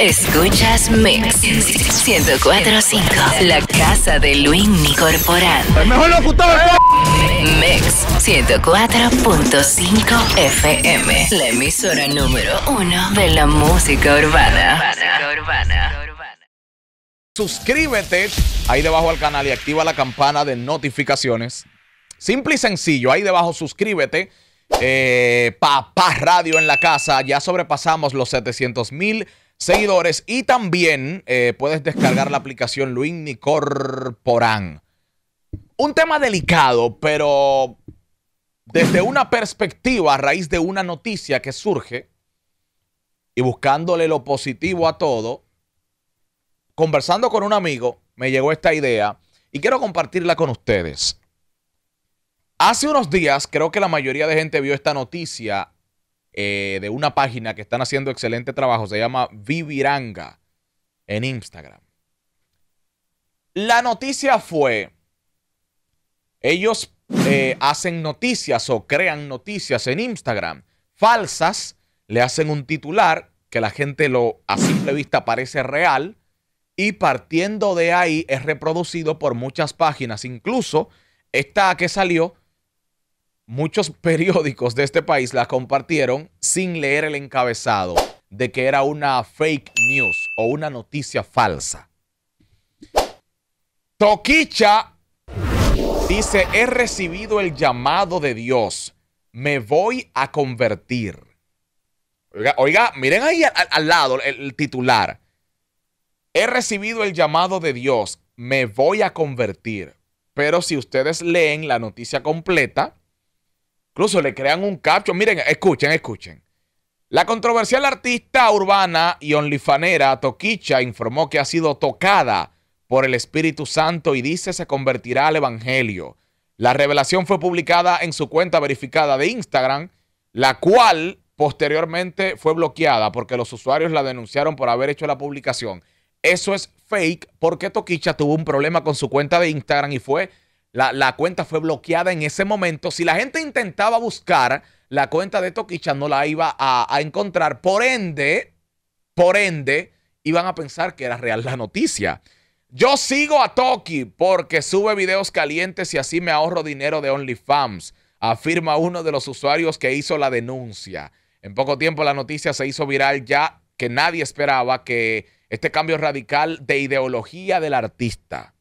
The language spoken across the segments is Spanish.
Escuchas Mix 1045, la casa de Luis Corporán. El mejor locutor Mix 104.5 FM, la emisora número uno de la música urbana. urbana. Suscríbete ahí debajo al canal y activa la campana de notificaciones. Simple y sencillo, ahí debajo suscríbete. Eh, papá Radio en la casa, ya sobrepasamos los 700 mil seguidores. Y también eh, puedes descargar la aplicación Luis Corporán. Un tema delicado, pero desde una perspectiva a raíz de una noticia que surge y buscándole lo positivo a todo, conversando con un amigo, me llegó esta idea y quiero compartirla con ustedes. Hace unos días, creo que la mayoría de gente vio esta noticia eh, de una página que están haciendo excelente trabajo, se llama Viviranga en Instagram. La noticia fue, ellos eh, hacen noticias o crean noticias en Instagram falsas, le hacen un titular que la gente lo a simple vista parece real y partiendo de ahí es reproducido por muchas páginas, incluso esta que salió muchos periódicos de este país la compartieron sin leer el encabezado de que era una fake news o una noticia falsa. Toquicha dice, he recibido el llamado de Dios, me voy a convertir. Oiga, miren ahí al, lado el titular. He recibido el llamado de Dios, me voy a convertir. Pero si ustedes leen la noticia completa, Incluso le crean un caption. Miren, escuchen, escuchen. La controversial artista urbana y onlifanera Toquicha informó que ha sido tocada por el Espíritu Santo y dice se convertirá al Evangelio. La revelación fue publicada en su cuenta verificada de Instagram, la cual posteriormente fue bloqueada porque los usuarios la denunciaron por haber hecho la publicación. Eso es fake porque Toquicha tuvo un problema con su cuenta de Instagram y fue la, cuenta fue bloqueada en ese momento. Si la gente intentaba buscar la cuenta de Toquicha, no la iba a, a, encontrar. Por ende, por ende, iban a pensar que era real la noticia. Yo sigo a Toki porque sube videos calientes y así me ahorro dinero de OnlyFans, afirma uno de los usuarios que hizo la denuncia. En poco tiempo la noticia se hizo viral ya que nadie esperaba que este cambio radical de ideología del artista.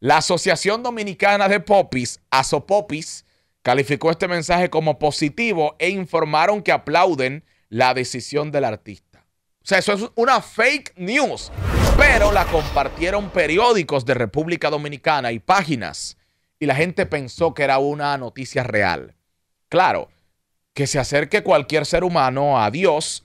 La Asociación Dominicana de Popis, Asopopis, calificó este mensaje como positivo e informaron que aplauden la decisión del artista. O sea, eso es una fake news, pero la compartieron periódicos de República Dominicana y páginas, y la gente pensó que era una noticia real. Claro, que se acerque cualquier ser humano a Dios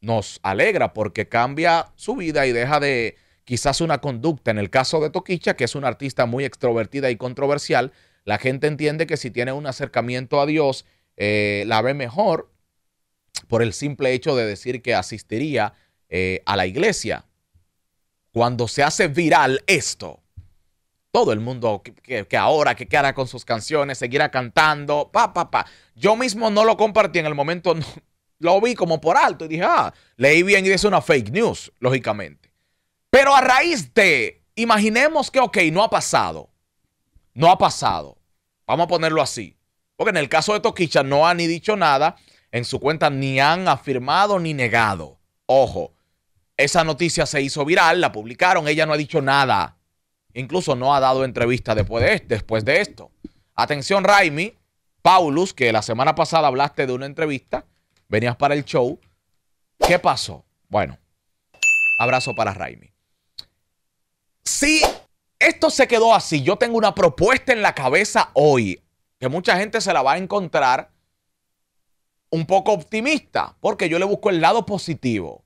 nos alegra porque cambia su vida y deja de quizás una conducta. En el caso de Toquicha, que es una artista muy extrovertida y controversial, la gente entiende que si tiene un acercamiento a Dios, eh, la ve mejor por el simple hecho de decir que asistiría eh, a la iglesia. Cuando se hace viral esto, todo el mundo que, ahora, que quedará con sus canciones, seguirá cantando, pa, pa, pa. Yo mismo no lo compartí en el momento, lo vi como por alto y dije, ah, leí bien y es una fake news, lógicamente. Pero a raíz de, imaginemos que, ok, no ha pasado. No ha pasado. Vamos a ponerlo así. Porque en el caso de Toquicha no ha ni dicho nada. En su cuenta ni han afirmado ni negado. Ojo, esa noticia se hizo viral, la publicaron, ella no ha dicho nada. Incluso no ha dado entrevista después de, después de esto. Atención, Raimi, Paulus, que la semana pasada hablaste de una entrevista, venías para el show. ¿Qué pasó? Bueno, abrazo para Raimi. Si esto se quedó así, yo tengo una propuesta en la cabeza hoy que mucha gente se la va a encontrar un poco optimista, porque yo le busco el lado positivo.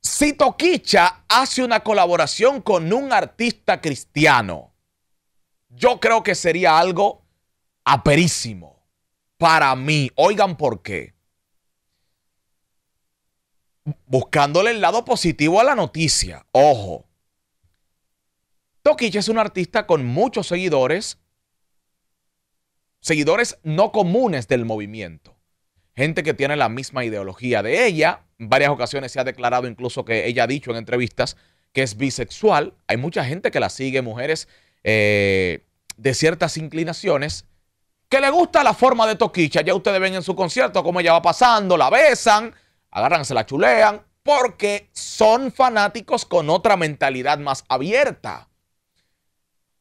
Si Toquicha hace una colaboración con un artista cristiano, yo creo que sería algo aperísimo para mí. Oigan por qué buscándole el lado positivo a la noticia. Ojo. Toquicha es un artista con muchos seguidores, seguidores no comunes del movimiento. Gente que tiene la misma ideología de ella. En varias ocasiones se ha declarado incluso que ella ha dicho en entrevistas que es bisexual. Hay mucha gente que la sigue, mujeres eh, de ciertas inclinaciones, que le gusta la forma de Toquicha. Ya ustedes ven en su concierto cómo ella va pasando, la besan agarran, la chulean, porque son fanáticos con otra mentalidad más abierta.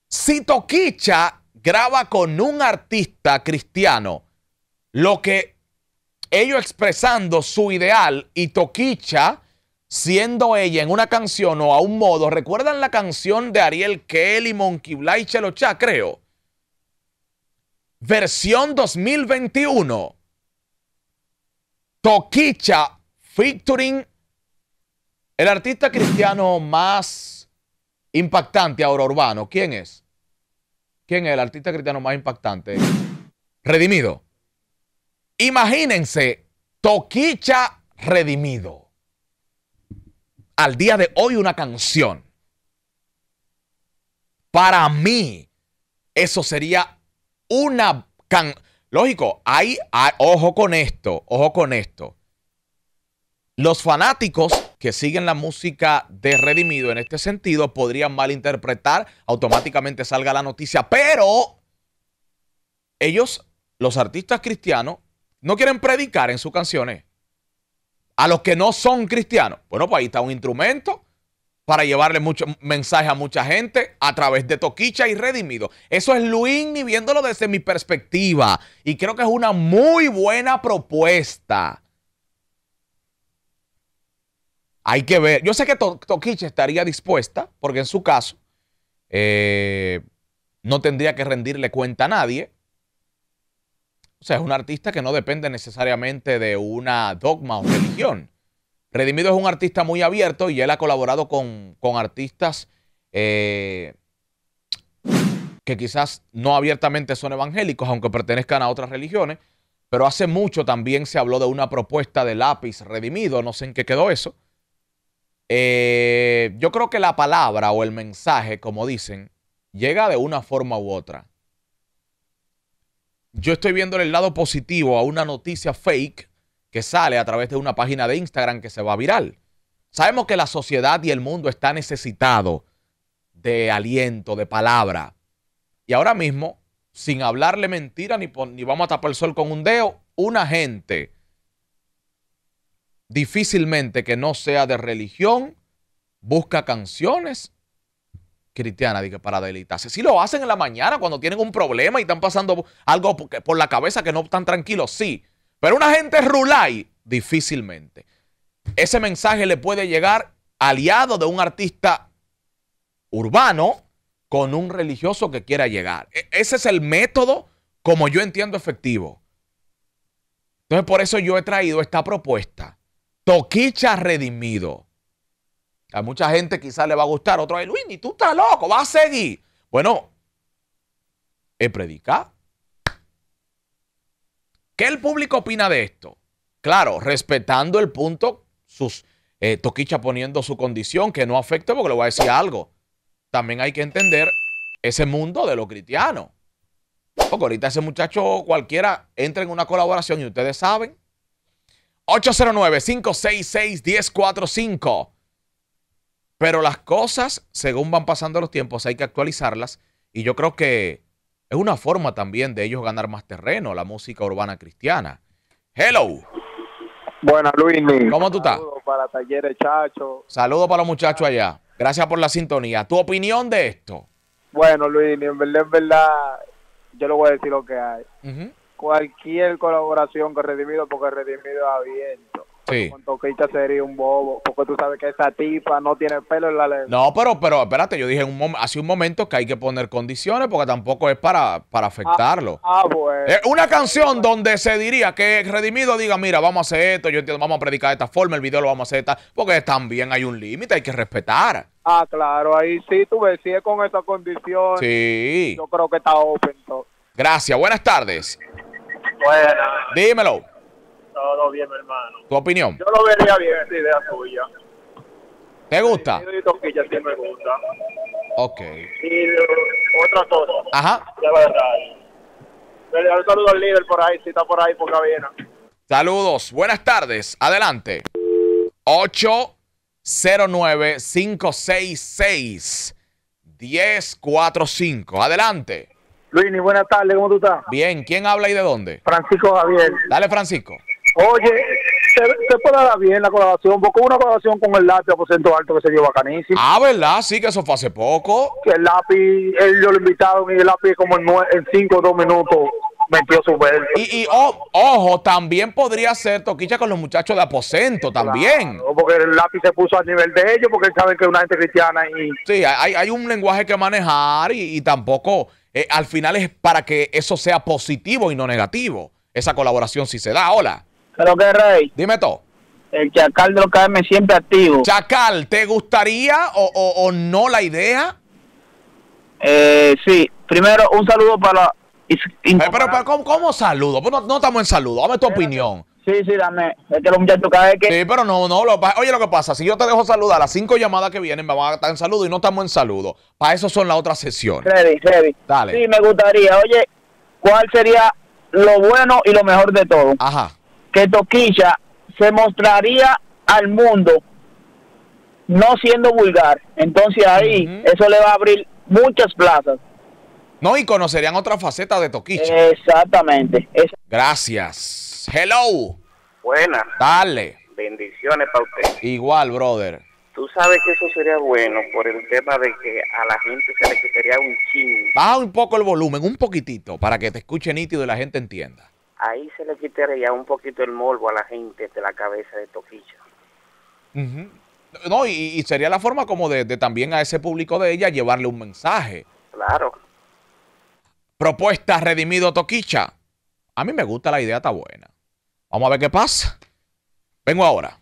Si Toquicha graba con un artista cristiano, lo que ellos expresando su ideal y Toquicha siendo ella en una canción o a un modo, ¿recuerdan la canción de Ariel Kelly, Monkey y Chelocha, creo? Versión 2021. Toquicha Featuring el artista cristiano más impactante ahora urbano. ¿Quién es? ¿Quién es el artista cristiano más impactante? Redimido. Imagínense, Toquicha Redimido. Al día de hoy una canción. Para mí, eso sería una canción. Lógico, hay, ah, ojo con esto, ojo con esto. Los fanáticos que siguen la música de Redimido en este sentido podrían malinterpretar, automáticamente salga la noticia, pero ellos, los artistas cristianos, no quieren predicar en sus canciones a los que no son cristianos. Bueno, pues ahí está un instrumento para llevarle mucho mensaje a mucha gente a través de Toquicha y Redimido. Eso es Luini viéndolo desde mi perspectiva y creo que es una muy buena propuesta. Hay que ver. Yo sé que to estaría dispuesta, porque en su caso eh, no tendría que rendirle cuenta a nadie. O sea, es un artista que no depende necesariamente de una dogma o religión. Redimido es un artista muy abierto y él ha colaborado con, artistas eh, que quizás no abiertamente son evangélicos, aunque pertenezcan a otras religiones. Pero hace mucho también se habló de una propuesta de lápiz redimido, no sé en qué quedó eso eh, yo creo que la palabra o el mensaje, como dicen, llega de una forma u otra. Yo estoy viendo el lado positivo a una noticia fake que sale a través de una página de Instagram que se va viral. Sabemos que la sociedad y el mundo está necesitado de aliento, de palabra. Y ahora mismo, sin hablarle mentira ni, ni vamos a tapar el sol con un dedo, una gente difícilmente que no sea de religión, busca canciones cristianas para delitarse. Si lo hacen en la mañana cuando tienen un problema y están pasando algo por la cabeza que no están tranquilos, sí. Pero una gente rulay, difícilmente. Ese mensaje le puede llegar aliado de un artista urbano con un religioso que quiera llegar. E, ese es el método, como yo entiendo, efectivo. Entonces, por eso yo he traído esta propuesta Toquicha redimido. A mucha gente quizás le va a gustar, otro vez, Luis, tú estás loco, vas a seguir. Bueno, he predicado. ¿Qué el público opina de esto? Claro, respetando el punto, sus, eh, Toquicha poniendo su condición, que no afecte, porque le voy a decir algo. También hay que entender ese mundo de los cristianos. Porque ahorita ese muchacho cualquiera entra en una colaboración y ustedes saben, 809-566-1045. Pero las cosas, según van pasando los tiempos, hay que actualizarlas. Y yo creo que es una forma también de ellos ganar más terreno, la música urbana cristiana. Hello. Buenas, Luis. ¿Cómo tú estás? Saludos para Talleres Chacho. Saludos para los muchachos allá. Gracias por la sintonía. ¿Tu opinión de esto? Bueno, Luis, en verdad, en verdad, yo le voy a decir lo que hay cualquier colaboración con Redimido, porque Redimido es abierto. Sí. Con Toquita sería un bobo, porque tú sabes que esa tipa no tiene pelo en la lengua. No, pero, pero espérate, yo dije un hace un momento que hay que poner condiciones porque tampoco es para, para ah, afectarlo. Ah, bueno. una canción donde se diría que Redimido diga, mira, vamos a hacer esto, yo entiendo, vamos a predicar de esta forma, el video lo vamos a hacer esta, porque también hay un límite, hay que respetar. Ah, claro, ahí sí, tú ves, si es con esas condición sí. yo creo que está open todo. Gracias, buenas tardes. Bueno. Dímelo. Todo bien, hermano. ¿Tu opinión? Yo lo vería bien, esa idea tuya. ¿Te gusta? Sí, me gusta. Ok. Y otra cosa. Ajá. De verdad. Un saludo al líder por ahí, si está por ahí, por cabina. Saludos. Buenas tardes. Adelante. 809-566-1045. Adelante. Luini, buenas tardes, ¿cómo tú estás? Bien, ¿quién habla y de dónde? Francisco Javier. Dale, Francisco. Oye, se, puede dar bien la colaboración, porque una colaboración con el lápiz a porcentaje alto que se dio bacanísimo. Ah, ¿verdad? Sí, que eso fue hace poco. Que el lápiz, yo lo invitaron y el lápiz como en, 5 cinco o dos minutos metió su verde. Y, ojo, también podría ser toquilla con los muchachos de aposento también. No porque el lápiz se puso al nivel de ellos, porque él sabe que es una gente cristiana. Y... Sí, hay, hay un lenguaje que manejar y tampoco eh, al final es para que eso sea positivo y no negativo. Esa colaboración si se da. Hola. Pero que Rey. Dime todo. El Chacal de los KM siempre activo. Chacal, ¿te gustaría o, o, no la idea? Eh, sí. Primero, un saludo para... Eh, pero, ¿cómo, saludo? Pues no, estamos en saludo. Dame tu opinión. Sí, sí, dame. Es que los muchachos cada vez que. Sí, pero no, no. oye, lo que pasa, si yo te dejo saludar, las cinco llamadas que vienen me van a estar en saludo y no estamos en saludo. Para eso son las otras sesiones. Sí, sí, Dale. Sí, me gustaría. Oye, ¿cuál sería lo bueno y lo mejor de todo? Ajá. Que Toquilla se mostraría al mundo no siendo vulgar. Entonces ahí, eso le va a abrir muchas plazas. No, y conocerían otra faceta de Toquicha. Exactamente. Gracias. Hello. Buenas. Dale. Bendiciones para usted. Igual, brother. Tú sabes que eso sería bueno por el tema de que a la gente se le quitaría un chingo Baja un poco el volumen, un poquitito, para que te escuche nítido y la gente entienda. Ahí se le quitaría un poquito el morbo a la gente de la cabeza de Toquicha No, y, sería la forma como de, de también a ese público de ella llevarle un mensaje. Claro. Propuesta redimido Toquicha. A mí me gusta la idea, está buena. Vamos a ver qué pasa. Vengo ahora.